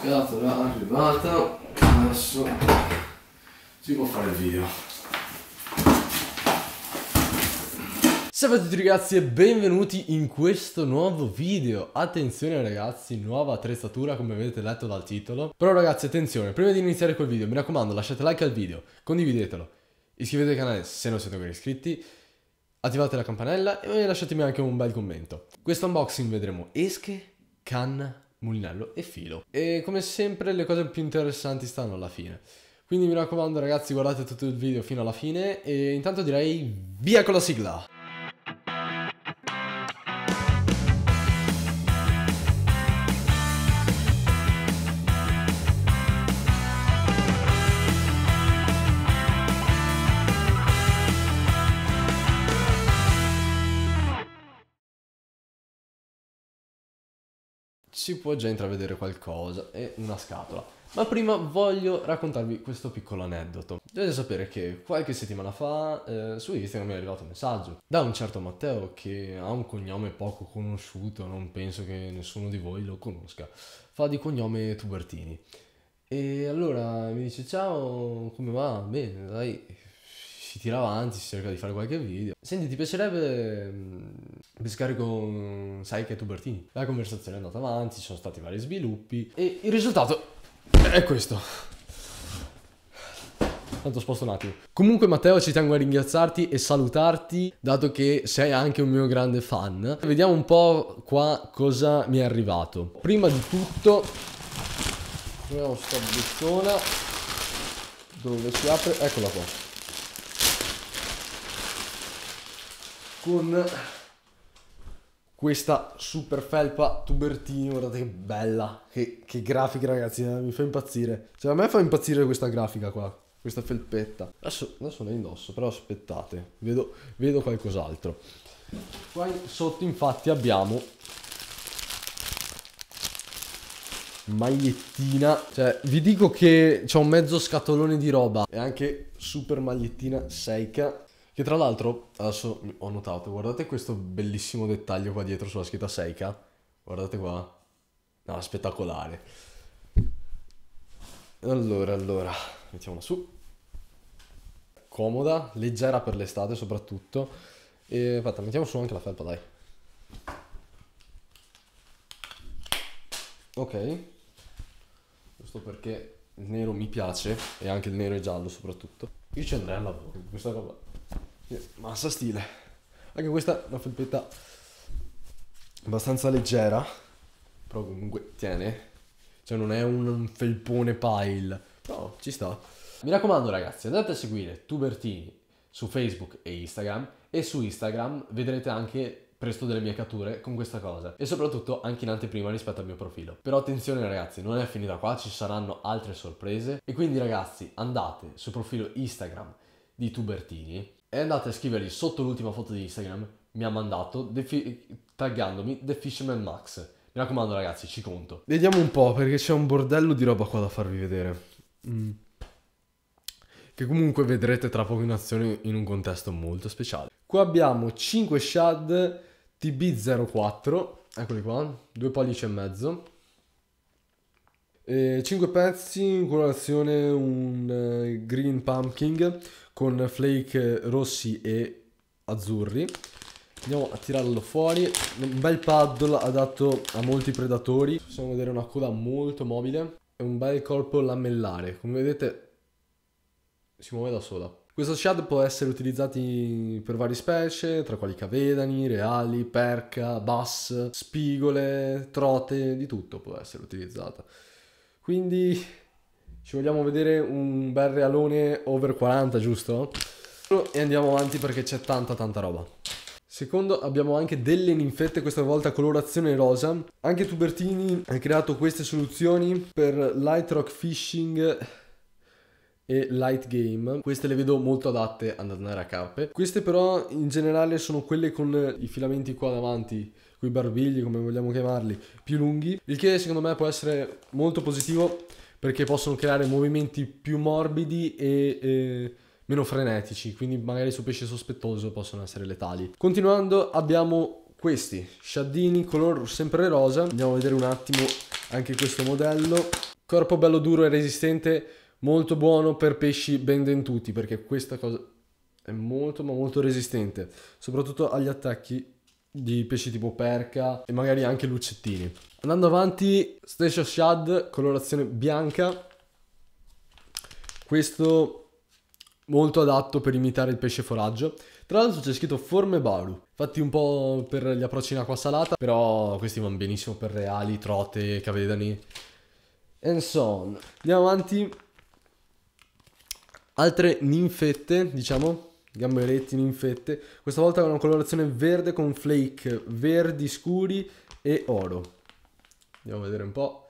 Scatola arrivata, adesso si può fare il video. Salve a tutti ragazzi e benvenuti in questo nuovo video Attenzione ragazzi, nuova attrezzatura come avete letto dal titolo Però ragazzi attenzione, prima di iniziare col video mi raccomando lasciate like al video, condividetelo Iscrivetevi al canale se non siete ancora iscritti Attivate la campanella e lasciatemi anche un bel commento Questo unboxing vedremo esche, canna mulinello e filo. E come sempre le cose più interessanti stanno alla fine. Quindi mi raccomando ragazzi guardate tutto il video fino alla fine e intanto direi via con la sigla! si può già intravedere qualcosa e una scatola. Ma prima voglio raccontarvi questo piccolo aneddoto. Dovete sapere che qualche settimana fa eh, su Instagram mi è arrivato un messaggio da un certo Matteo che ha un cognome poco conosciuto, non penso che nessuno di voi lo conosca. Fa di cognome Tubertini. E allora mi dice ciao, come va? Bene, dai, si tira avanti, si cerca di fare qualche video. Senti, ti piacerebbe mm, pescare con Sai che e Tubertini? La conversazione è andata avanti, ci sono stati vari sviluppi e il risultato è questo. Tanto sposto un attimo. Comunque Matteo ci tengo a ringraziarti e salutarti dato che sei anche un mio grande fan. Vediamo un po' qua cosa mi è arrivato. Prima di tutto proviamo questa buttona dove si apre, eccola qua. con questa super felpa tubertini, guardate che bella, che, che grafica ragazzi, eh? mi fa impazzire. Cioè a me fa impazzire questa grafica qua, questa felpetta. Adesso, adesso la indosso, però aspettate, vedo, vedo qualcos'altro. Qua sotto infatti abbiamo magliettina. Cioè, vi dico che c'è un mezzo scatolone di roba. E anche super magliettina Seika che tra l'altro, adesso ho notato, guardate questo bellissimo dettaglio qua dietro sulla scritta Seika. Guardate qua. No, spettacolare. Allora, allora, mettiamola su. Comoda, leggera per l'estate soprattutto. E infatti, mettiamo su anche la felpa, dai. Ok. Giusto perché il nero mi piace e anche il nero e giallo soprattutto. Io ci andrei al lavoro, questa roba massa stile anche questa è una felpetta abbastanza leggera però comunque tiene cioè non è un felpone pile però ci sta mi raccomando ragazzi andate a seguire Tubertini su Facebook e Instagram e su Instagram vedrete anche presto delle mie catture con questa cosa e soprattutto anche in anteprima rispetto al mio profilo. Però attenzione ragazzi, non è finita qua, ci saranno altre sorprese e quindi ragazzi andate sul profilo Instagram di Tubertini e andate a scrivergli sotto l'ultima foto di Instagram, mi ha mandato taggandomi The Fisherman Max. Mi raccomando ragazzi, ci conto. Vediamo un po' perché c'è un bordello di roba qua da farvi vedere. Mm. Che comunque vedrete tra poco in azione in un contesto molto speciale. Qua abbiamo 5 shad TB04, eccoli qua, due pollici e mezzo, 5 eh, pezzi in colorazione un eh, green pumpkin con flake rossi e azzurri. Andiamo a tirarlo fuori. Un bel paddle adatto a molti predatori. Possiamo vedere una coda molto mobile. E un bel corpo lamellare. Come vedete si muove da sola. Questo shad può essere utilizzato per varie specie, tra quali cavedani, reali, perca, bass, spigole, trote, di tutto può essere utilizzato. Quindi ci vogliamo vedere un bel realone over 40, giusto? E andiamo avanti perché c'è tanta tanta roba. Secondo abbiamo anche delle ninfette, questa volta colorazione rosa. Anche Tubertini ha creato queste soluzioni per Light Rock Fishing e Light Game. Queste le vedo molto adatte ad andare a cappe. Queste però in generale sono quelle con i filamenti qua davanti quei barbigli, come vogliamo chiamarli, più lunghi, il che secondo me può essere molto positivo perché possono creare movimenti più morbidi e... e meno frenetici, quindi magari su pesce sospettoso possono essere letali. Continuando abbiamo questi, shadini color sempre rosa, andiamo a vedere un attimo anche questo modello, corpo bello duro e resistente, molto buono per pesci ben dentuti perché questa cosa è molto ma molto resistente, soprattutto agli attacchi di pesci tipo perca e magari anche lucettini. Andando avanti, stessa shad, colorazione bianca. Questo molto adatto per imitare il pesce foraggio. Tra l'altro c'è scritto forme baru, fatti un po' per gli approcci in acqua salata, però questi vanno benissimo per reali, trote, cavedani, and so on. Andiamo avanti. Altre ninfette, diciamo, gamberettini infette. Questa volta è una colorazione verde con flake verdi scuri e oro. Andiamo a vedere un po'.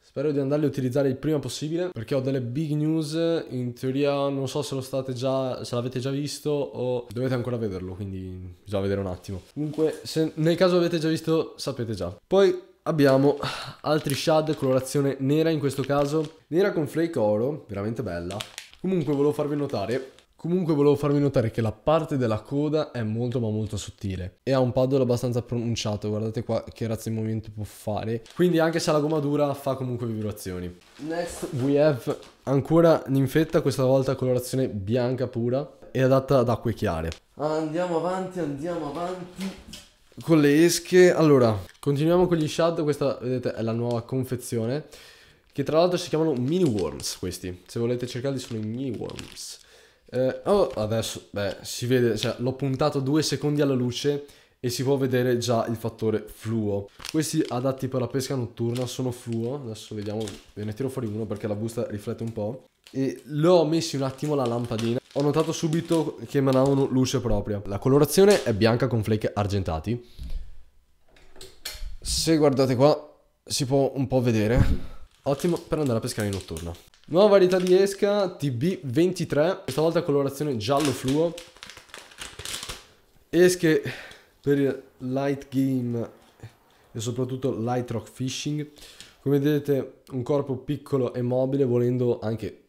Spero di andarli a utilizzare il prima possibile perché ho delle big news, in teoria non so se lo state già, se l'avete già visto o dovete ancora vederlo, quindi bisogna vedere un attimo. Comunque, se nel caso l'avete già visto, sapete già. Poi abbiamo altri shad, colorazione nera in questo caso, nera con flake oro, veramente bella. Comunque volevo farvi notare Comunque volevo farvi notare che la parte della coda è molto ma molto sottile e ha un paddle abbastanza pronunciato, guardate qua che razza di movimento può fare. Quindi anche se ha la gomma dura fa comunque vibrazioni. Next we have ancora ninfetta, questa volta colorazione bianca pura e adatta ad acque chiare. Andiamo avanti, andiamo avanti. Con le esche, allora, continuiamo con gli shad, questa vedete è la nuova confezione che tra l'altro si chiamano mini worms questi, se volete cercarli sono i mini worms. Eh, oh, adesso, beh, si vede, cioè, l'ho puntato due secondi alla luce e si può vedere già il fattore fluo. Questi adatti per la pesca notturna sono fluo, adesso vediamo, ve ne tiro fuori uno perché la busta riflette un po'. E l'ho messi un attimo la lampadina, ho notato subito che emanavano luce propria. La colorazione è bianca con flake argentati. Se guardate qua si può un po' vedere. Ottimo per andare a pescare in notturna. Nuova varietà di esca, TB23, questa volta colorazione giallo fluo. Esche per il light game e soprattutto light rock fishing. Come vedete un corpo piccolo e mobile, volendo anche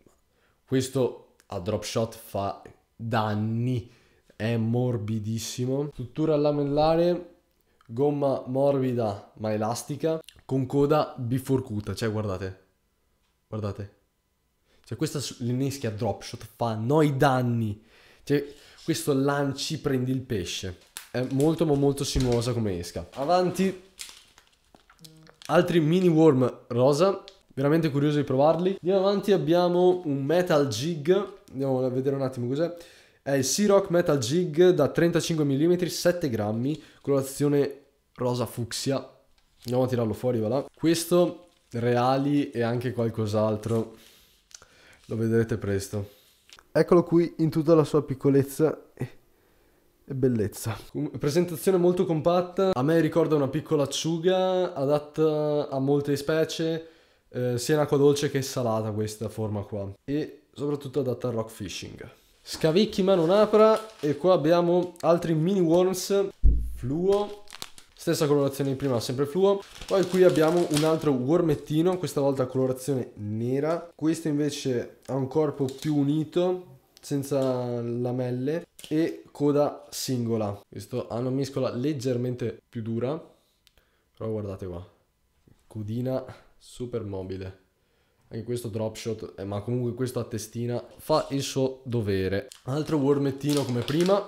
questo a drop shot fa danni, è morbidissimo. Struttura lamellare, gomma morbida ma elastica, con coda biforcuta, cioè guardate, guardate cioè questa l'ineschia dropshot fa noi danni. Cioè questo lanci prendi il pesce. È molto ma molto sinuosa come esca. Avanti. Altri mini worm rosa. Veramente curioso di provarli. Andiamo avanti abbiamo un metal jig. Andiamo a vedere un attimo cos'è. È il Sea Rock Metal Jig da 35 mm, 7 grammi, colorazione rosa fucsia. Andiamo a tirarlo fuori, va Questo, reali e anche qualcos'altro. Lo vedrete presto. Eccolo qui in tutta la sua piccolezza e bellezza. Presentazione molto compatta, a me ricorda una piccola acciuga adatta a molte specie, eh, sia in acqua dolce che salata questa forma qua. E soprattutto adatta al rock fishing. Scavicchi ma non apra e qua abbiamo altri mini worms, fluo Stessa colorazione di prima, sempre fluo. Poi qui abbiamo un altro gormettino, questa volta colorazione nera. Questo invece ha un corpo più unito, senza lamelle e coda singola. Questo ha una miscola leggermente più dura, però guardate qua, codina super mobile. Anche questo drop shot, eh, ma comunque questo a testina fa il suo dovere. Altro gormettino come prima,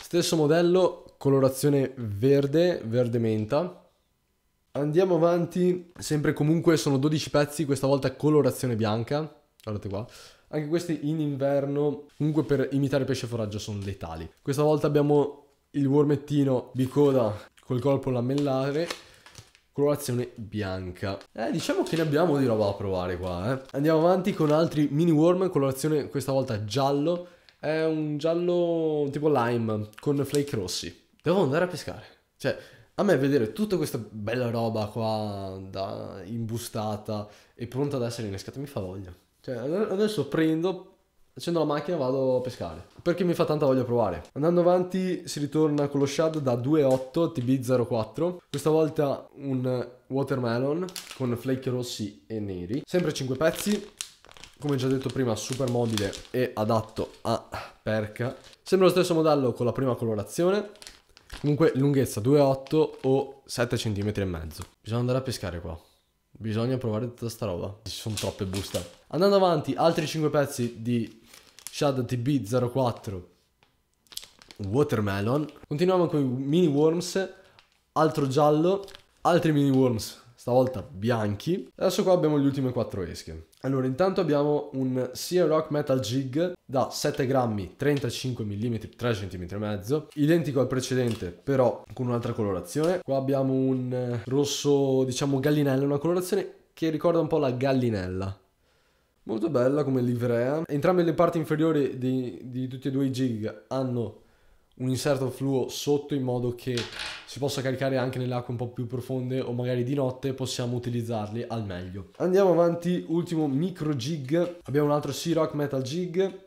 stesso modello, colorazione verde, verde menta. Andiamo avanti, sempre comunque sono 12 pezzi, questa volta colorazione bianca, guardate qua. Anche questi in inverno, comunque per imitare pesce foraggio sono letali. Questa volta abbiamo il wormettino bicoda col corpo lamellare, colorazione bianca. Eh, diciamo che ne abbiamo di roba da provare qua, eh. Andiamo avanti con altri mini worm, colorazione questa volta giallo. È un giallo tipo lime con flake rossi devo andare a pescare. Cioè, a me vedere tutta questa bella roba qua da, imbustata e pronta ad essere innescata mi fa voglia. Cioè, adesso prendo, accendo la macchina vado a pescare perché mi fa tanta voglia provare andando avanti si ritorna con lo shad da 2.8 TB04 questa volta un watermelon con flake rossi e neri sempre 5 pezzi come già detto prima super mobile e adatto a perca Sembra lo stesso modello con la prima colorazione Comunque lunghezza 2,8 o 7 cm e mezzo. Bisogna andare a pescare qua. Bisogna provare tutta sta roba. Ci sono troppe buste. Andando avanti, altri 5 pezzi di Shad TB04 Watermelon. Continuiamo con i mini worms. Altro giallo. Altri mini worms stavolta bianchi. Adesso qua abbiamo le ultime quattro esche. Allora, intanto abbiamo un Sea Rock Metal Jig da 7 grammi, 35 mm, 3 cm e mezzo, identico al precedente, però con un'altra colorazione. Qua abbiamo un eh, rosso, diciamo, gallinella, una colorazione che ricorda un po' la gallinella. Molto bella come livrea. Entrambe le parti inferiori di, di tutti e due i jig hanno un inserto fluo sotto in modo che si possa caricare anche nelle acque un po' più profonde o magari di notte possiamo utilizzarli al meglio. Andiamo avanti, ultimo micro jig, abbiamo un altro Sea Rock Metal Jig,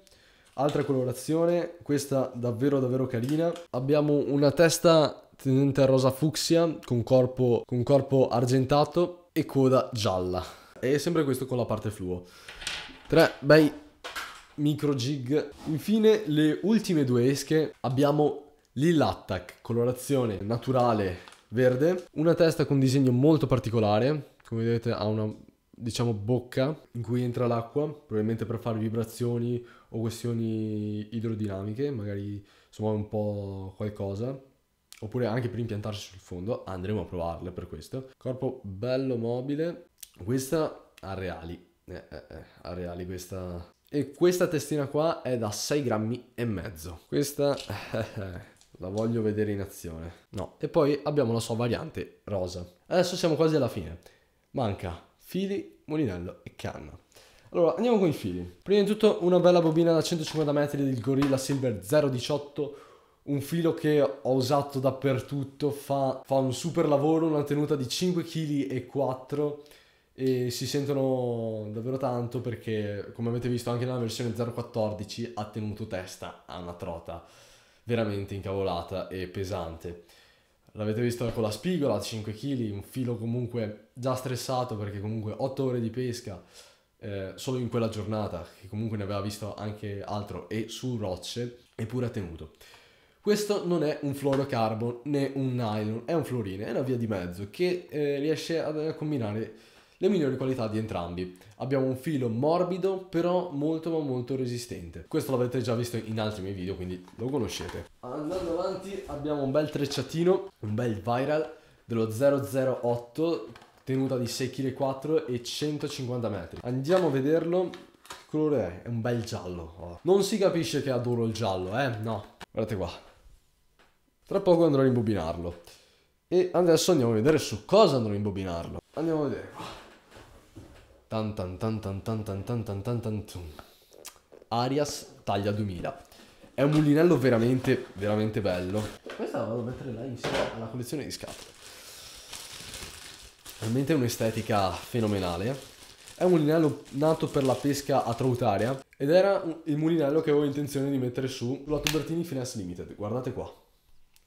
altra colorazione, questa davvero davvero carina. Abbiamo una testa tendente a rosa fucsia con corpo, con corpo argentato e coda gialla. E sempre questo con la parte fluo. Tre bei micro jig. Infine le ultime due esche abbiamo Lillattac, colorazione naturale verde, una testa con disegno molto particolare, come vedete ha una diciamo bocca in cui entra l'acqua, probabilmente per fare vibrazioni o questioni idrodinamiche, magari insomma un po' qualcosa, oppure anche per impiantarsi sul fondo, andremo a provarle per questo. Corpo bello mobile, questa a reali, eh, eh, eh, a reali questa... E questa testina qua è da 6 grammi e mezzo. Questa La voglio vedere in azione. No. E poi abbiamo la sua variante rosa. Adesso siamo quasi alla fine. Manca fili, mulinello e canna. Allora, andiamo con i fili. Prima di tutto una bella bobina da 150 metri del Gorilla Silver 018 un filo che ho usato dappertutto, fa, fa, un super lavoro, una tenuta di 5 kg e 4 e si sentono davvero tanto perché come avete visto anche nella versione 014 ha tenuto testa a una trota veramente incavolata e pesante. L'avete visto con la spigola, 5 kg, un filo comunque già stressato perché comunque 8 ore di pesca eh, solo in quella giornata, che comunque ne aveva visto anche altro e su rocce, eppure ha tenuto. Questo non è un fluorocarbon né un nylon, è un fluorine, è una via di mezzo che eh, riesce a, a combinare le migliori qualità di entrambi. Abbiamo un filo morbido però molto ma molto resistente. Questo l'avete già visto in altri miei video quindi lo conoscete. Andando avanti abbiamo un bel trecciatino, un bel viral dello 008 tenuta di 6,4 kg e 150 metri. Andiamo a vederlo. Che colore è? È un bel giallo. Oh. Non si capisce che adoro il giallo, eh? No. Guardate qua. Tra poco andrò a imbobinarlo. E adesso andiamo a vedere su cosa andrò a imbobinarlo. Andiamo a vedere qua. Tan tan tan tan tan tan tan tan tan tan Arias taglia 2000. È un mulinello veramente, veramente bello. Questa la vado a mettere là insieme alla collezione di scatole. Veramente un'estetica fenomenale. Eh. È un mulinello nato per la pesca a trautaria ed era il mulinello che avevo intenzione di mettere su la Tubertini Finesse Limited. Guardate qua.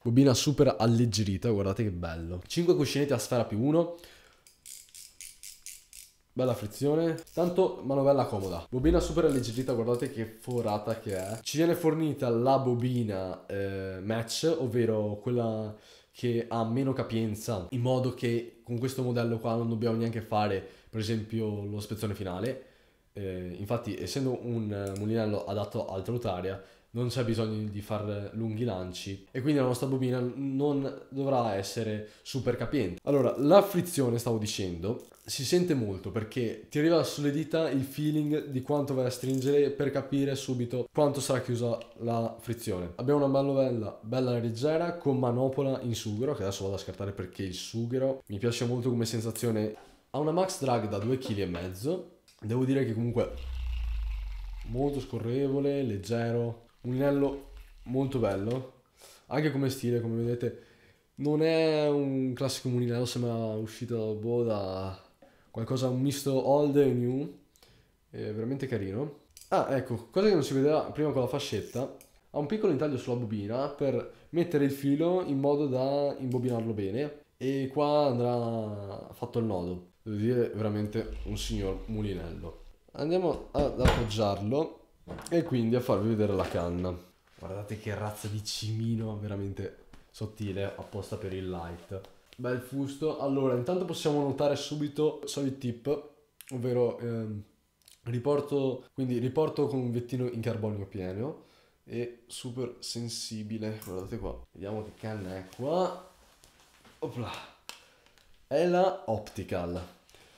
Bobina super alleggerita, guardate che bello. 5 cuscinetti a sfera più 1, Bella frizione, tanto manovella comoda. Bobina super alleggerita, guardate che forata che è. Ci viene fornita la bobina eh, match, ovvero quella che ha meno capienza, in modo che con questo modello qua non dobbiamo neanche fare, per esempio, lo spezzone finale. Eh, infatti, essendo un eh, mulinello adatto al trottoria, non c'è bisogno di fare lunghi lanci e quindi la nostra bobina non dovrà essere super capiente. Allora, la frizione, stavo dicendo, si sente molto perché ti arriva sulle dita il feeling di quanto vai a stringere per capire subito quanto sarà chiusa la frizione. Abbiamo una mallovella bella leggera con manopola in sughero, che adesso vado a scartare perché il sughero mi piace molto come sensazione. Ha una max drag da 2,5 kg, devo dire che comunque molto scorrevole, leggero, un inello molto bello, anche come stile, come vedete, non è un classico mulinello, sembra uscito da, boh, da qualcosa, un misto old e new, è veramente carino. Ah, ecco, cosa che non si vedeva prima con la fascetta, ha un piccolo intaglio sulla bobina per mettere il filo in modo da imbobinarlo bene e qua andrà fatto il nodo. Devo dire veramente un signor mulinello. Andiamo ad appoggiarlo e quindi a farvi vedere la canna. Guardate che razza di cimino veramente sottile apposta per il light. Bel fusto. Allora, intanto possiamo notare subito solid tip, ovvero ehm, riporto, quindi riporto con un vettino in carbonio pieno e super sensibile. Guardate qua. Vediamo che canna è qua. Opla. È la Optical.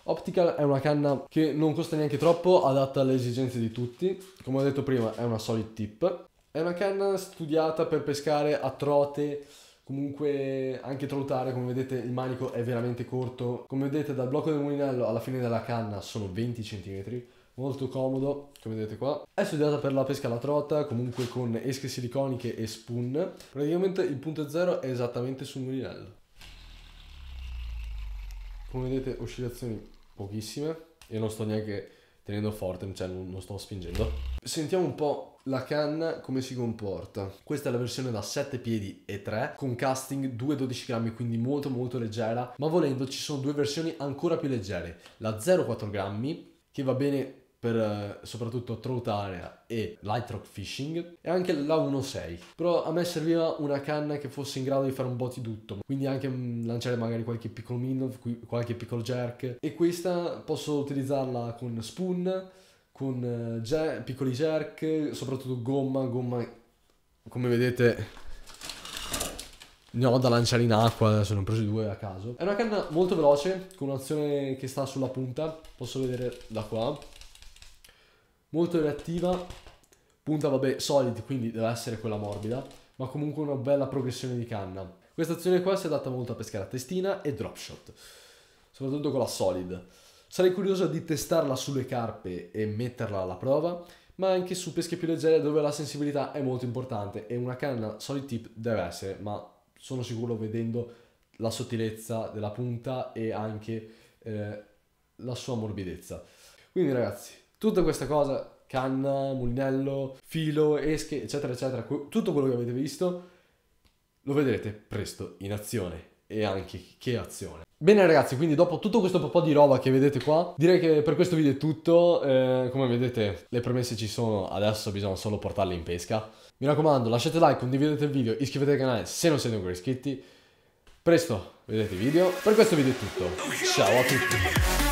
Optical è una canna che non costa neanche troppo, adatta alle esigenze di tutti. Come ho detto prima, è una solid tip. È una canna studiata per pescare a trote, comunque anche trotare, come vedete il manico è veramente corto. Come vedete dal blocco del mulinello alla fine della canna sono 20 cm, molto comodo, come vedete qua. È studiata per la pesca alla trota, comunque con esche siliconiche e spoon. Praticamente il punto zero è esattamente sul mulinello come vedete oscillazioni pochissime io non sto neanche tenendo forte cioè non, non sto spingendo sentiamo un po' la canna come si comporta questa è la versione da 7 piedi e 3 con casting 2-12 grammi quindi molto molto leggera ma volendo ci sono due versioni ancora più leggere la 0,4 grammi che va bene per eh, soprattutto Trout Area e Light Rock Fishing e anche la 1.6. Però a me serviva una canna che fosse in grado di fare un botti tutto, quindi anche mm, lanciare magari qualche piccolo minnow, qualche piccolo jerk e questa posso utilizzarla con spoon, con je- eh, piccoli jerk, soprattutto gomma, gomma come vedete ne ho da lanciare in acqua, adesso ne ho presi due a caso. È una canna molto veloce, con un'azione che sta sulla punta, posso vedere da qua molto reattiva, punta vabbè solid quindi deve essere quella morbida, ma comunque una bella progressione di canna. Questa azione qua si adatta molto a pescare a testina e drop shot, soprattutto con la solid. Sarei curioso di testarla sulle carpe e metterla alla prova, ma anche su pesche più leggere dove la sensibilità è molto importante e una canna solid tip deve essere, ma sono sicuro vedendo la sottilezza della punta e anche eh, la sua morbidezza. Quindi ragazzi, tutta questa cosa, canna, mulinello, filo, esche, eccetera, eccetera, tutto quello che avete visto, lo vedrete presto in azione. E anche che azione. Bene ragazzi, quindi dopo tutto questo po' di roba che vedete qua, direi che per questo video è tutto. Eh, come vedete le premesse ci sono, adesso bisogna solo portarle in pesca. Mi raccomando, lasciate like, condividete il video, iscrivetevi al canale se non siete ancora iscritti. Presto vedete i video. Per questo video è tutto. Ciao a tutti.